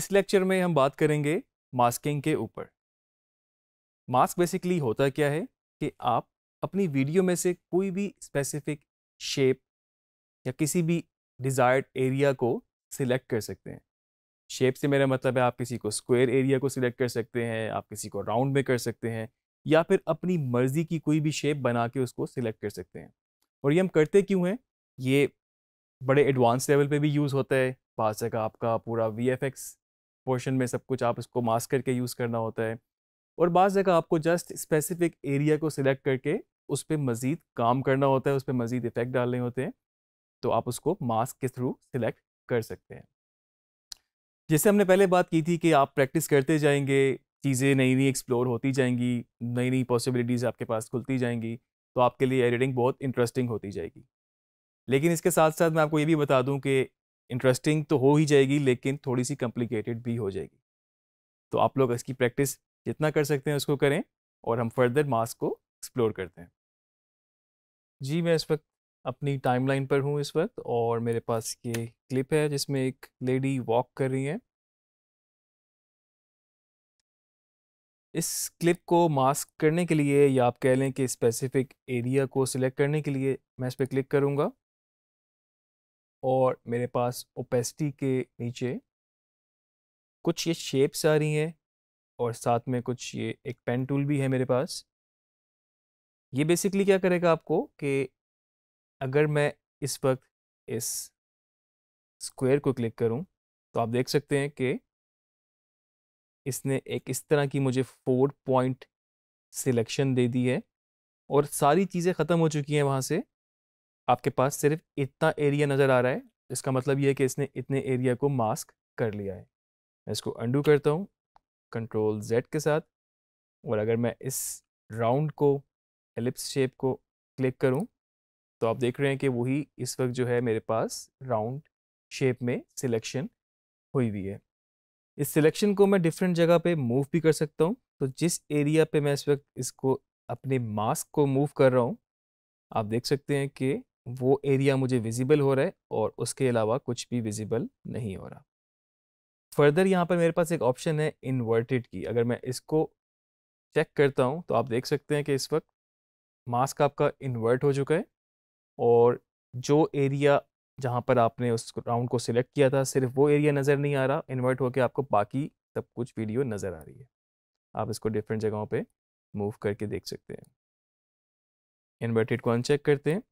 इस लेक्चर में हम बात करेंगे मास्किंग के ऊपर मास्क बेसिकली होता क्या है कि आप अपनी वीडियो में से कोई भी स्पेसिफिक शेप या किसी भी डिज़ायर्ड एरिया को सिलेक्ट कर सकते हैं शेप से मेरा मतलब है आप किसी को स्क्वायर एरिया को सिलेक्ट कर सकते हैं आप किसी को राउंड में कर सकते हैं या फिर अपनी मर्ज़ी की कोई भी शेप बना के उसको सिलेक्ट कर सकते हैं और ये हम करते क्यों हैं ये बड़े एडवांस लेवल पे भी यूज़ होता है पास जगह आपका पूरा वी एफ एक्स पोर्शन में सब कुछ आप इसको मास्क करके यूज़ करना होता है और बाज़ जगह आपको जस्ट स्पेसिफिक एरिया को सिलेक्ट करके उस पर मज़ीद काम करना होता है उस पर मज़ीद इफ़ेक्ट डालने होते हैं तो आप उसको मास्क के थ्रू सिलेक्ट कर सकते हैं जैसे हमने पहले बात की थी कि आप प्रैक्टिस करते जाएंगे चीज़ें नई नई एक्सप्लोर होती जाएंगी नई नई पॉसिबिलिटीज़ आपके पास खुलती जाएंगी तो आपके लिए एडिटिंग बहुत इंटरेस्टिंग होती जाएगी लेकिन इसके साथ साथ मैं आपको ये भी बता दूं कि इंटरेस्टिंग तो हो ही जाएगी लेकिन थोड़ी सी कॉम्प्लिकेटेड भी हो जाएगी तो आप लोग इसकी प्रैक्टिस जितना कर सकते हैं उसको करें और हम फर्दर मास्क को एक्सप्लोर करते हैं जी मैं इस वक्त अपनी टाइमलाइन पर हूँ इस वक्त और मेरे पास ये क्लिप है जिसमें एक लेडी वॉक कर रही है इस क्लिप को मास्क करने के लिए या आप कह लें कि स्पेसिफिक एरिया को सिलेक्ट करने के लिए मैं इस पर क्लिक करूँगा और मेरे पास ओपेसिटी के नीचे कुछ ये शेप्स आ रही हैं और साथ में कुछ ये एक पेन टूल भी है मेरे पास ये बेसिकली क्या करेगा आपको कि अगर मैं इस वक्त इस स्क्वायर को क्लिक करूं तो आप देख सकते हैं कि इसने एक इस तरह की मुझे फोर पॉइंट सिलेक्शन दे दी है और सारी चीज़ें ख़त्म हो चुकी हैं वहाँ से आपके पास सिर्फ इतना एरिया नज़र आ रहा है इसका मतलब ये है कि इसने इतने एरिया को मास्क कर लिया है मैं इसको अंडू करता हूँ कंट्रोल जेड के साथ और अगर मैं इस राउंड को एलिप्स शेप को क्लिक करूँ तो आप देख रहे हैं कि वही इस वक्त जो है मेरे पास राउंड शेप में सिलेक्शन हुई हुई है इस सिलेक्शन को मैं डिफरेंट जगह पे मूव भी कर सकता हूँ तो जिस एरिया पे मैं इस वक्त इसको अपने मास्क को मूव कर रहा हूँ आप देख सकते हैं कि वो एरिया मुझे विजिबल हो रहा है और उसके अलावा कुछ भी विजिबल नहीं हो रहा फर्दर यहाँ पर मेरे पास एक ऑप्शन है इन्वर्टेड की अगर मैं इसको चेक करता हूँ तो आप देख सकते हैं कि इस वक्त मास्क आपका इन्वर्ट हो चुका है और जो एरिया जहाँ पर आपने उस राउंड को सिलेक्ट किया था सिर्फ वो एरिया नज़र नहीं आ रहा इन्वर्ट होकर आपको बाकी सब कुछ वीडियो नज़र आ रही है आप इसको डिफरेंट जगहों पे मूव करके देख सकते हैं इन्वर्टेड को अनचेक करते हैं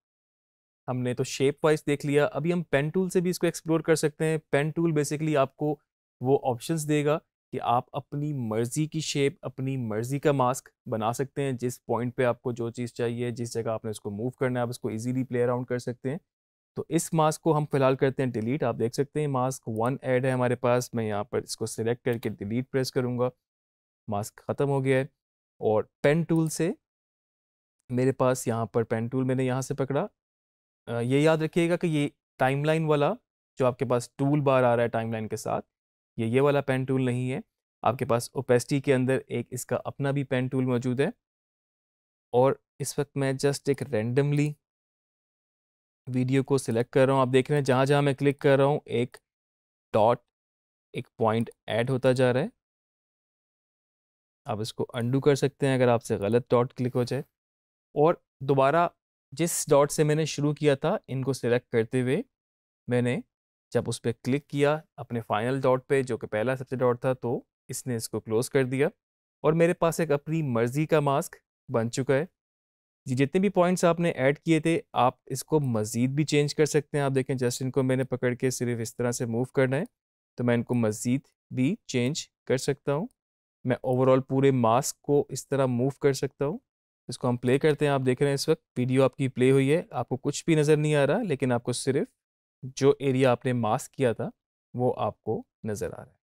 हमने तो शेप वाइज देख लिया अभी हम पेन टूल से भी इसको एक्सप्लोर कर सकते हैं पेन टूल बेसिकली आपको वो ऑप्शंस देगा कि आप अपनी मर्ज़ी की शेप अपनी मर्ज़ी का मास्क बना सकते हैं जिस पॉइंट पे आपको जो चीज़ चाहिए जिस जगह आपने उसको मूव करना है आप उसको इजीली प्ले अराउंड कर सकते हैं तो इस मास्क को हम फिलहाल करते हैं डिलीट आप देख सकते हैं मास्क वन ऐड है हमारे पास मैं यहाँ पर इसको सिलेक्ट करके डिलीट प्रेस करूँगा मास्क ख़त्म हो गया है और पेन टूल से मेरे पास यहाँ पर पेन टूल मैंने यहाँ से पकड़ा ये याद रखिएगा कि ये टाइमलाइन वाला जो आपके पास टूल बार आ रहा है टाइमलाइन के साथ ये ये वाला पेन टूल नहीं है आपके पास ओपेस्टी के अंदर एक इसका अपना भी पेन टूल मौजूद है और इस वक्त मैं जस्ट एक रेंडमली वीडियो को सिलेक्ट कर रहा हूँ आप देख रहे हैं जहाँ जहाँ मैं क्लिक कर रहा हूँ एक डॉट एक पॉइंट ऐड होता जा रहा है आप इसको अंडू कर सकते हैं अगर आपसे गलत डॉट क्लिक हो जाए और दोबारा जिस डॉट से मैंने शुरू किया था इनको सिलेक्ट करते हुए मैंने जब उस पर क्लिक किया अपने फाइनल डॉट पे जो कि पहला सबसे डॉट था तो इसने इसको क्लोज़ कर दिया और मेरे पास एक अपनी मर्ज़ी का मास्क बन चुका है जी जितने भी पॉइंट्स आपने ऐड किए थे आप इसको मज़ीद भी चेंज कर सकते हैं आप देखें जस्ट इनको मैंने पकड़ के सिर्फ इस तरह से मूव करना है तो मैं इनको मज़ीद भी चेंज कर सकता हूँ मैं ओवरऑल पूरे मास्क को इस तरह मूव कर सकता हूँ इसको हम प्ले करते हैं आप देख रहे हैं इस वक्त वीडियो आपकी प्ले हुई है आपको कुछ भी नज़र नहीं आ रहा लेकिन आपको सिर्फ जो एरिया आपने मास्क किया था वो आपको नज़र आ रहा है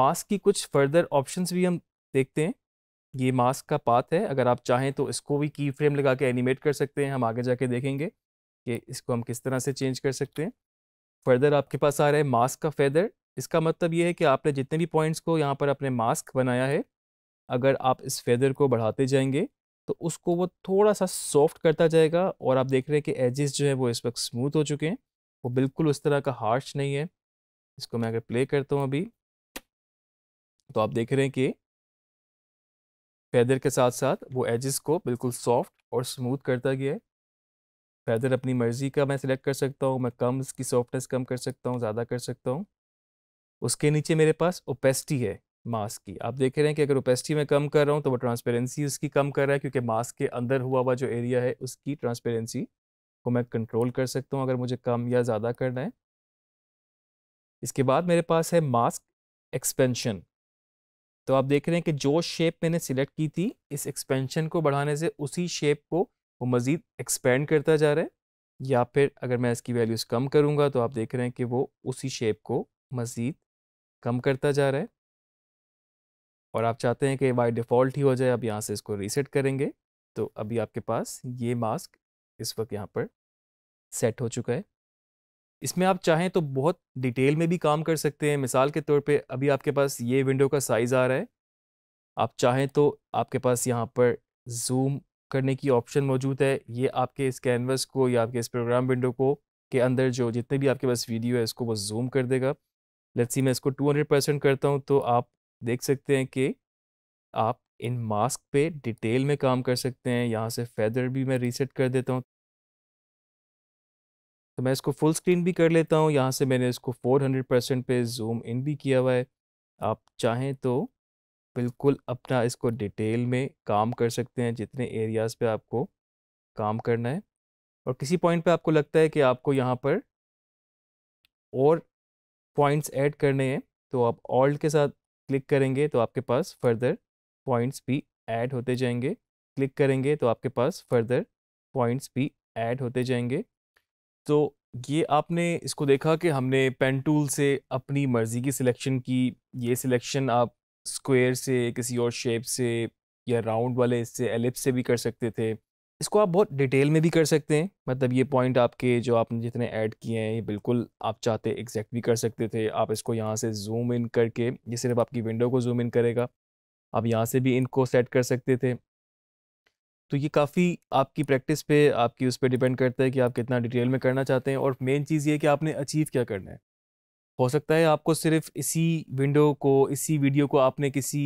मास्क की कुछ फर्दर ऑप्शंस भी हम देखते हैं ये मास्क का पाथ है अगर आप चाहें तो इसको भी की फ्रेम लगा के एनिमेट कर सकते हैं हम आगे जाके देखेंगे कि इसको हम किस तरह से चेंज कर सकते हैं फर्दर आपके पास आ रहा है मास्क का फेदर इसका मतलब ये है कि आपने जितने भी पॉइंट्स को यहाँ पर अपने मास्क बनाया है अगर आप इस फेदर को बढ़ाते जाएंगे तो उसको वो थोड़ा सा सॉफ्ट करता जाएगा और आप देख रहे हैं कि एजेस जो है वो इस वक्त स्मूथ हो चुके हैं वो बिल्कुल उस तरह का हार्श नहीं है इसको मैं अगर प्ले करता हूँ अभी तो आप देख रहे हैं कि फैदर के साथ साथ वो एजेस को बिल्कुल सॉफ्ट और स्मूथ करता गया है फैदर अपनी मर्ज़ी का मैं सिलेक्ट कर सकता हूँ मैं कम इसकी सॉफ्टनेस कम कर सकता हूँ ज़्यादा कर सकता हूँ उसके नीचे मेरे पास ओपेसिटी है मास्क की आप देख रहे हैं कि अगर ओपेसिटी में कम कर रहा हूँ तो वो ट्रांसपेरेंसी उसकी कम कर रहा है क्योंकि मास्क के अंदर हुआ हुआ जो एरिया है उसकी ट्रांसपेरेंसी को मैं कंट्रोल कर सकता हूँ अगर मुझे कम या ज़्यादा करना है इसके बाद मेरे पास है मास्क एक्सपेंशन तो आप देख रहे हैं कि जो शेप मैंने सिलेक्ट की थी इस एक्सपेंशन को बढ़ाने से उसी शेप को वो मज़ीद एक्सपेंड करता जा रहा है या फिर अगर मैं इसकी वैल्यूज़ कम करूँगा तो आप देख रहे हैं कि वो उसी शेप को मज़ीद कम करता जा रहा है और आप चाहते हैं कि बाई डिफ़ॉल्ट ही हो जाए अब यहाँ से इसको रीसेट करेंगे तो अभी आपके पास ये मास्क इस वक्त यहाँ पर सेट हो चुका है इसमें आप चाहें तो बहुत डिटेल में भी काम कर सकते हैं मिसाल के तौर पे अभी आपके पास ये विंडो का साइज़ आ रहा है आप चाहें तो आपके पास यहाँ पर जूम करने की ऑप्शन मौजूद है ये आपके इस कैनवस को या आपके इस प्रोग्राम विंडो को के अंदर जो जितने भी आपके पास वीडियो है इसको वो जूम कर देगा लेट्स सी मैं इसको 200 परसेंट करता हूँ तो आप देख सकते हैं कि आप इन मास्क पे डिटेल में काम कर सकते हैं यहाँ से फेदर भी मैं रीसेट कर देता हूँ तो मैं इसको फुल स्क्रीन भी कर लेता हूँ यहाँ से मैंने इसको 400 परसेंट पे जूम इन भी किया हुआ है आप चाहें तो बिल्कुल अपना इसको डिटेल में काम कर सकते हैं जितने एरियाज़ पे आपको काम करना है और किसी पॉइंट पे आपको लगता है कि आपको यहाँ पर और पॉइंट्स ऐड करने हैं तो आप ऑल्ट के साथ क्लिक करेंगे तो आपके पास फर्दर पॉइंट्स भी ऐड होते जाएंगे क्लिक करेंगे तो आपके पास फर्दर पॉइंट्स भी ऐड होते जाएंगे तो ये आपने इसको देखा कि हमने पेन टूल से अपनी मर्ज़ी की सिलेक्शन की ये सिलेक्शन आप स्क्वायर से किसी और शेप से या राउंड वाले इससे एलिप्स से भी कर सकते थे इसको आप बहुत डिटेल में भी कर सकते हैं मतलब ये पॉइंट आपके जो आपने जितने ऐड किए हैं ये बिल्कुल आप चाहते एग्जैक्ट भी कर सकते थे आप इसको यहाँ से जूम इन करके ये सिर्फ आपकी विंडो को जूम इन करेगा आप यहाँ से भी इनको सेट कर सकते थे तो ये काफ़ी आपकी प्रैक्टिस पे आपकी उस पर डिपेंड करता है कि आप कितना डिटेल में करना चाहते हैं और मेन चीज़ ये कि आपने अचीव क्या करना है हो सकता है आपको सिर्फ इसी विंडो को इसी वीडियो को आपने किसी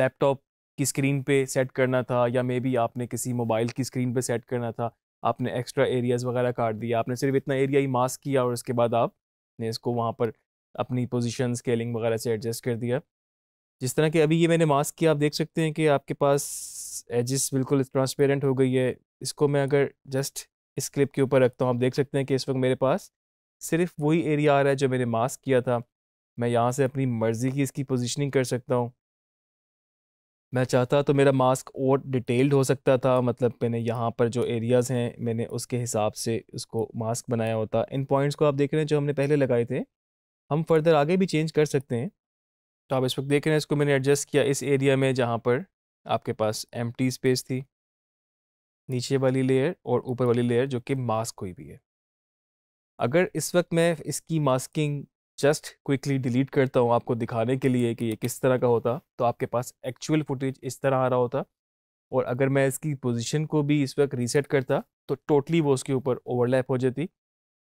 लैपटॉप की स्क्रीन पे सेट करना था या मे बी आपने किसी मोबाइल की स्क्रीन पे सेट करना था आपने एक्स्ट्रा एरियाज़ वगैरह काट दिया आपने सिर्फ इतना एरिया ही मास्क किया और उसके बाद आपने इसको वहाँ पर अपनी पोजिशन स्केलिंग वगैरह से एडजस्ट कर दिया जिस तरह के अभी ये मैंने मास्क किया आप देख सकते हैं कि आपके पास एजिस बिल्कुल ट्रांसपेरेंट हो गई है इसको मैं अगर जस्ट इस क्लिप के ऊपर रखता हूँ आप देख सकते हैं कि इस वक्त मेरे पास सिर्फ वही एरिया आ रहा है जो मैंने मास्क किया था मैं यहाँ से अपनी मर्ज़ी की इसकी पोजिशनिंग कर सकता हूँ मैं चाहता तो मेरा मास्क और डिटेल्ड हो सकता था मतलब मैंने यहाँ पर जो एरियाज़ हैं मैंने उसके हिसाब से उसको मास्क बनाया होता इन पॉइंट्स को आप देख रहे हैं जो हमने पहले लगाए थे हम फर्दर आगे भी चेंज कर सकते हैं तो आप इस वक्त देख रहे हैं इसको मैंने एडजस्ट किया इस एरिया में जहाँ पर आपके पास एम स्पेस थी नीचे वाली लेयर और ऊपर वाली लेयर जो कि मास्क हुई भी है अगर इस वक्त मैं इसकी मास्किंग जस्ट क्विकली डिलीट करता हूँ आपको दिखाने के लिए कि ये किस तरह का होता तो आपके पास एक्चुअल फुटेज इस तरह आ रहा होता और अगर मैं इसकी पोजीशन को भी इस वक्त रीसेट करता तो टोटली वो उसके ऊपर ओवरलैप हो जाती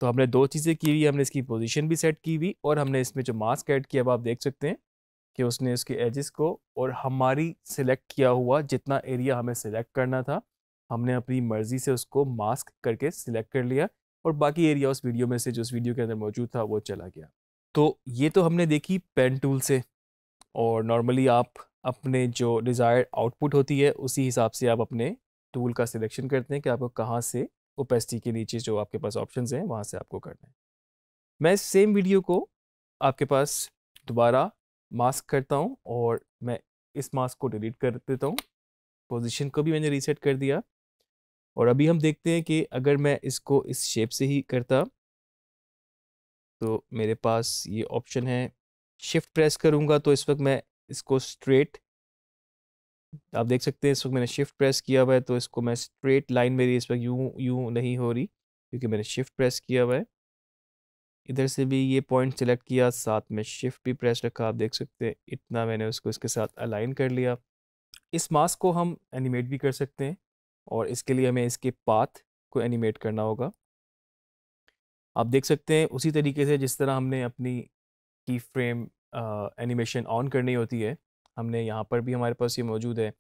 तो हमने दो चीज़ें की हुई हमने इसकी पोजीशन भी सेट की हुई और हमने इसमें जो मास्क ऐड किया अब आप देख सकते हैं कि उसने उसके एजेस को और हमारी सिलेक्ट किया हुआ जितना एरिया हमें सिलेक्ट करना था हमने अपनी मर्ज़ी से उसको मास्क करके सिलेक्ट कर लिया और बाकी एरिया उस वीडियो में से जो उस वीडियो के अंदर मौजूद था वो चला गया तो ये तो हमने देखी पेन टूल से और नॉर्मली आप अपने जो डिज़ायर्ड आउटपुट होती है उसी हिसाब से आप अपने टूल का सिलेक्शन करते हैं कि आपको कहाँ से ओपेसिटी के नीचे जो आपके पास ऑप्शन हैं वहाँ से आपको करना है मैं इस सेम वीडियो को आपके पास दोबारा मास्क करता हूँ और मैं इस मास्क को डिलीट कर देता हूँ पोजिशन को भी मैंने रीसेट कर दिया और अभी हम देखते हैं कि अगर मैं इसको इस शेप से ही करता तो मेरे पास ये ऑप्शन है शिफ्ट प्रेस करूँगा तो इस वक्त मैं इसको स्ट्रेट आप देख सकते हैं इस वक्त मैंने शिफ्ट प्रेस किया हुआ है तो इसको मैं स्ट्रेट लाइन मेरी इस वक्त यूँ यूँ नहीं हो रही क्योंकि मैंने शिफ्ट प्रेस किया हुआ है इधर से भी ये पॉइंट सेलेक्ट किया साथ में शिफ्ट भी प्रेस रखा आप देख सकते हैं इतना मैंने उसको इसके साथ अलाइन कर लिया इस मास्क को हम एनिमेट भी कर सकते हैं और इसके लिए हमें इसके पाथ को एनिमेट करना होगा आप देख सकते हैं उसी तरीके से जिस तरह हमने अपनी की फ्रेम एनिमेशन ऑन करनी होती है हमने यहाँ पर भी हमारे पास ये मौजूद है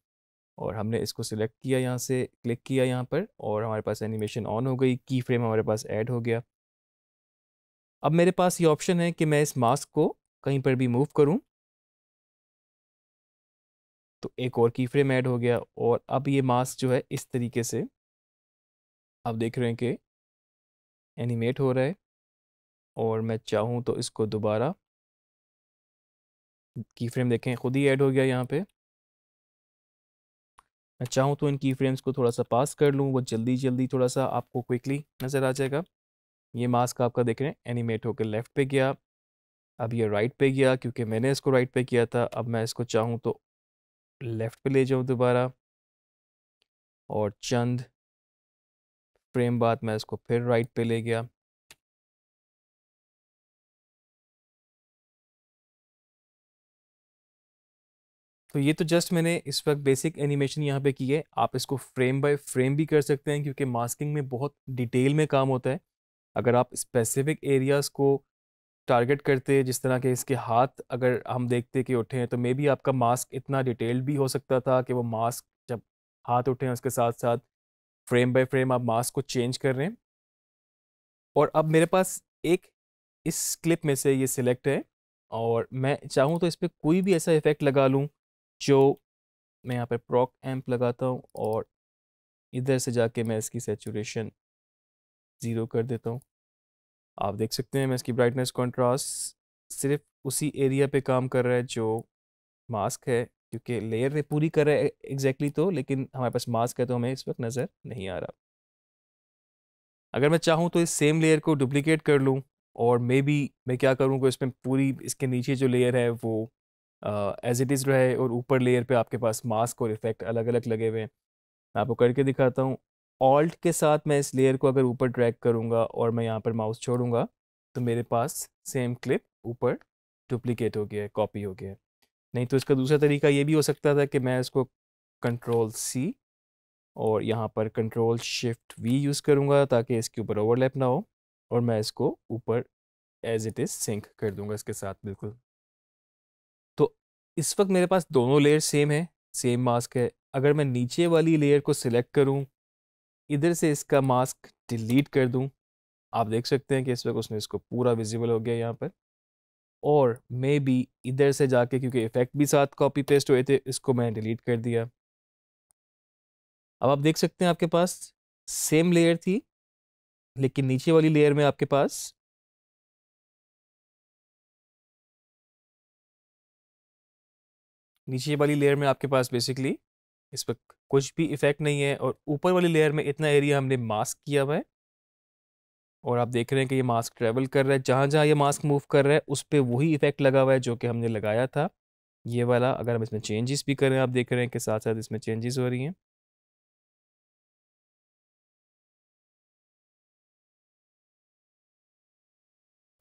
और हमने इसको सिलेक्ट किया यहाँ से क्लिक किया यहाँ पर और हमारे पास एनिमेशन ऑन हो गई की फ्रेम हमारे पास ऐड हो गया अब मेरे पास ये ऑप्शन है कि मैं इस मास्क को कहीं पर भी मूव करूँ तो एक और की फ्रेम ऐड हो गया और अब ये मास्क जो है इस तरीके से आप देख रहे हैं कि एनिमेट हो रहा है और मैं चाहूँ तो इसको दोबारा की फ्रेम देखें खुद ही ऐड हो गया यहाँ पे मैं चाहूँ तो इन की फ्रेम्स को थोड़ा सा पास कर लूँ वो जल्दी जल्दी थोड़ा सा आपको क्विकली नज़र आ जाएगा ये मास्क आपका देख रहे हैं एनिमेट होकर लेफ़्ट पे गया अब ये राइट पे गया क्योंकि मैंने इसको राइट पे किया था अब मैं इसको चाहूँ तो लेफ़्ट पे ले जाऊँ दोबारा और चंद फ्रेम बाद मैं इसको फिर राइट पे ले गया तो ये तो जस्ट मैंने इस वक्त बेसिक एनिमेशन यहाँ पे की है आप इसको फ्रेम बाय फ्रेम भी कर सकते हैं क्योंकि मास्किंग में बहुत डिटेल में काम होता है अगर आप स्पेसिफिक एरियाज़ को टारगेट करते जिस तरह के इसके हाथ अगर हम देखते कि उठे हैं तो मे बी आपका मास्क इतना डिटेल्ड भी हो सकता था कि वो मास्क जब हाथ उठे हैं उसके साथ साथ फ्रेम बाय फ्रेम आप मास्क को चेंज कर रहे हैं और अब मेरे पास एक इस क्लिप में से ये सिलेक्ट है और मैं चाहूँ तो इस पर कोई भी ऐसा इफ़ेक्ट लगा लूँ जो मैं यहाँ पर प्रॉक एम्प लगाता हूँ और इधर से जाके मैं इसकी सेचुरेशन ज़ीरो कर देता हूँ आप देख सकते हैं मैं इसकी ब्राइटनेस कंट्रास्ट सिर्फ उसी एरिया पे काम कर रहा है जो मास्क है क्योंकि लेयर ने पूरी कर रहा है एग्जैक्टली तो लेकिन हमारे पास मास्क है तो हमें इस वक्त नज़र नहीं आ रहा अगर मैं चाहूँ तो इस सेम लेयर को डुप्लीकेट कर लूँ और मे बी मैं क्या करूँ कि इसमें पूरी इसके नीचे जो लेयर है वो एज इट इज़ रहे और ऊपर लेयर पे आपके पास मास्क और इफेक्ट अलग अलग लगे हुए हैं मैं आपको करके दिखाता हूँ ऑल्ट के साथ मैं इस लेयर को अगर ऊपर ड्रैग करूँगा और मैं यहाँ पर माउस छोड़ूंगा तो मेरे पास सेम क्लिप ऊपर डुप्लीकेट हो गया है कॉपी हो गया है नहीं तो इसका दूसरा तरीका ये भी हो सकता था कि मैं इसको कंट्रोल सी और यहाँ पर कंट्रोल शिफ्ट वी यूज़ करूँगा ताकि इसके ऊपर ओवरलैप ना हो और मैं इसको ऊपर एज इट इज़ सिंक कर दूँगा इसके साथ बिल्कुल तो इस वक्त मेरे पास दोनों लेयर सेम है सेम मास्क है अगर मैं नीचे वाली लेयर को सिलेक्ट करूँ इधर से इसका मास्क डिलीट कर दूँ आप देख सकते हैं कि इस वक्त उसने इसको पूरा विजिबल हो गया यहाँ पर और मे बी इधर से जाके क्योंकि इफेक्ट भी साथ कॉपी पेस्ट हुए थे इसको मैंने डिलीट कर दिया अब आप देख सकते हैं आपके पास सेम लेयर थी लेकिन नीचे वाली लेयर में आपके पास नीचे वाली लेयर में आपके पास बेसिकली इस पर कुछ भी इफेक्ट नहीं है और ऊपर वाली लेयर में इतना एरिया हमने मास्क किया हुआ है और आप देख रहे हैं कि ये मास्क ट्रैवल कर रहा है जहाँ जहाँ ये मास्क मूव कर रहा है उस पर वही इफेक्ट लगा हुआ है जो कि हमने लगाया था ये वाला अगर हम इसमें चेंजेस भी करें आप देख रहे हैं कि साथ साथ इसमें चेंजेस हो रही हैं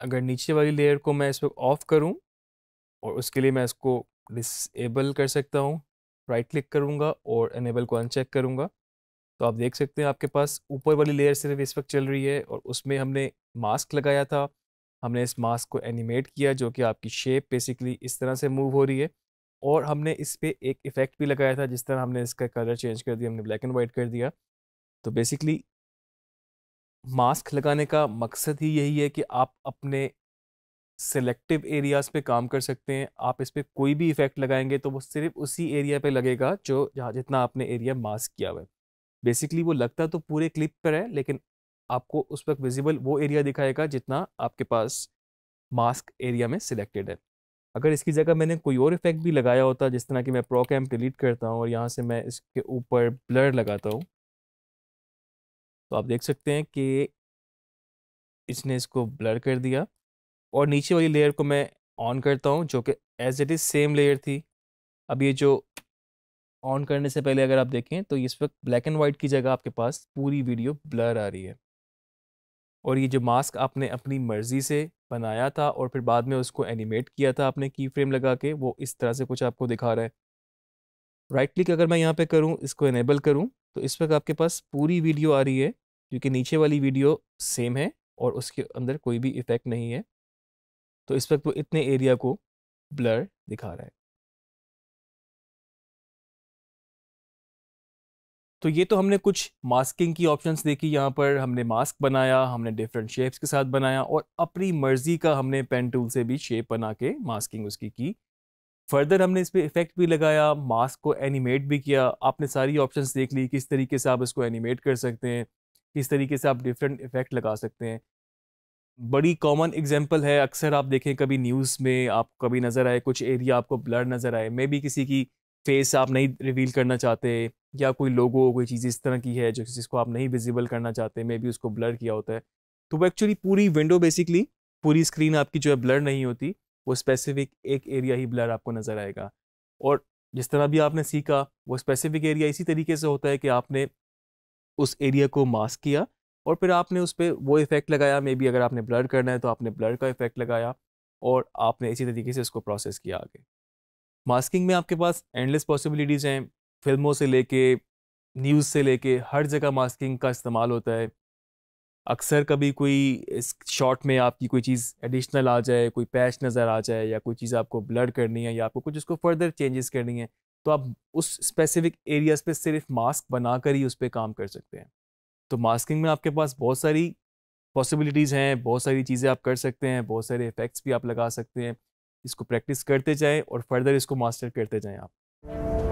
अगर नीचे वाली लेयर को मैं इस पर ऑफ करूं और उसके लिए मैं इसको डिसेबल कर सकता हूं राइट क्लिक करूंगा और इनेबल को अनचेक करूंगा तो आप देख सकते हैं आपके पास ऊपर वाली लेयर सिर्फ इस वक्त चल रही है और उसमें हमने मास्क लगाया था हमने इस मास्क को एनिमेट किया जो कि आपकी शेप बेसिकली इस तरह से मूव हो रही है और हमने इस पर एक इफ़ेक्ट भी लगाया था जिस तरह हमने इसका कलर चेंज कर दिया हमने ब्लैक एंड वाइट कर दिया तो बेसिकली मास्क लगाने का मकसद ही यही है कि आप अपने सेलेक्टिव एरियाज़ पे काम कर सकते हैं आप इस पर कोई भी इफ़ेक्ट लगाएंगे तो वो सिर्फ उसी एरिया पे लगेगा जो जहाँ जितना आपने एरिया मास्क किया हुआ है बेसिकली वो लगता तो पूरे क्लिप पर है लेकिन आपको उस वक्त विजिबल वो एरिया दिखाएगा जितना आपके पास मास्क एरिया में सिलेक्टेड है अगर इसकी जगह मैंने कोई और इफेक्ट भी लगाया होता जिस तरह कि मैं प्रो कैम्प डिलीट करता हूँ और यहाँ से मैं इसके ऊपर ब्लर लगाता हूँ तो आप देख सकते हैं कि इसने इसको ब्लर कर दिया और नीचे वाली लेयर को मैं ऑन करता हूँ जो कि as it is same layer थी अब ये जो ऑन करने से पहले अगर आप देखें तो इस वक्त ब्लैक एंड वाइट की जगह आपके पास पूरी वीडियो ब्लर आ रही है और ये जो मास्क आपने अपनी मर्ज़ी से बनाया था और फिर बाद में उसको एनिमेट किया था आपने की फ्रेम लगा के वो इस तरह से कुछ आपको दिखा रहा है राइट क्लिक अगर मैं यहाँ पे करूँ इसको इनेबल करूँ तो इस वक्त आपके पास पूरी वीडियो आ रही है क्योंकि नीचे वाली वीडियो सेम है और उसके अंदर कोई भी इफेक्ट नहीं है तो इस वक्त वो इतने एरिया को ब्लर दिखा रहा है तो ये तो हमने कुछ मास्किंग की ऑप्शंस देखी यहाँ पर हमने मास्क बनाया हमने डिफरेंट शेप्स के साथ बनाया और अपनी मर्ज़ी का हमने पेन टूल से भी शेप बना के मास्किंग उसकी की फर्दर हमने इस पर इफेक्ट भी लगाया मास्क को एनिमेट भी किया आपने सारी ऑप्शंस देख ली किस तरीके से आप इसको एनिमेट कर सकते हैं किस तरीके से आप डिफरेंट इफेक्ट लगा सकते हैं बड़ी कॉमन एग्जाम्पल है अक्सर आप देखें कभी न्यूज़ में आप कभी नज़र आए कुछ एरिया आपको ब्लर नज़र आए मे भी किसी की फेस आप नहीं रिवील करना चाहते या कोई लोगो कोई चीज़ इस तरह की है जो जिसको आप नहीं विजिबल करना चाहते मे बी उसको ब्लर किया होता है तो वो एक्चुअली पूरी विंडो बेसिकली पूरी स्क्रीन आपकी जो है ब्लर नहीं होती वो स्पेसिफिक एक एरिया ही ब्लर आपको नज़र आएगा और जिस तरह भी आपने सीखा वो स्पेसिफिक एरिया इसी तरीके से होता है कि आपने उस एरिया को मास्क किया और फिर आपने उस पर वो इफ़ेक्ट लगाया मे बी अगर आपने ब्लर करना है तो आपने ब्लर का इफ़ेक्ट लगाया और आपने इसी तरीके से उसको प्रोसेस किया आगे मास्किंग में आपके पास एंडलेस पॉसिबिलिटीज़ हैं फिल्मों से लेके न्यूज़ से लेके हर जगह मास्किंग का इस्तेमाल होता है अक्सर कभी कोई इस शॉट में आपकी कोई चीज़ एडिशनल आ जाए कोई पैच नज़र आ जाए या कोई चीज़ आपको ब्लड करनी है या आपको कुछ उसको फर्दर चेंजेस करनी है तो आप उस स्पेसिफिक एरियाज़ पे सिर्फ मास्क बना कर ही उस पर काम कर सकते हैं तो मास्किंग में आपके पास बहुत सारी पॉसिबिलिटीज़ हैं बहुत सारी चीज़ें आप कर सकते हैं बहुत सारे इफ़ेक्ट्स भी आप लगा सकते हैं इसको प्रैक्टिस करते जाएं और फर्दर इसको मास्टर करते जाएं आप